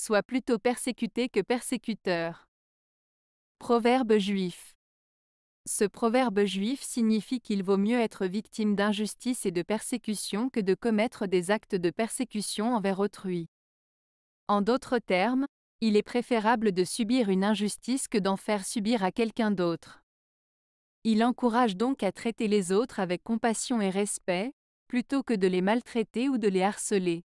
Soit plutôt persécuté que persécuteur. Proverbe juif. Ce proverbe juif signifie qu'il vaut mieux être victime d'injustice et de persécution que de commettre des actes de persécution envers autrui. En d'autres termes, il est préférable de subir une injustice que d'en faire subir à quelqu'un d'autre. Il encourage donc à traiter les autres avec compassion et respect, plutôt que de les maltraiter ou de les harceler.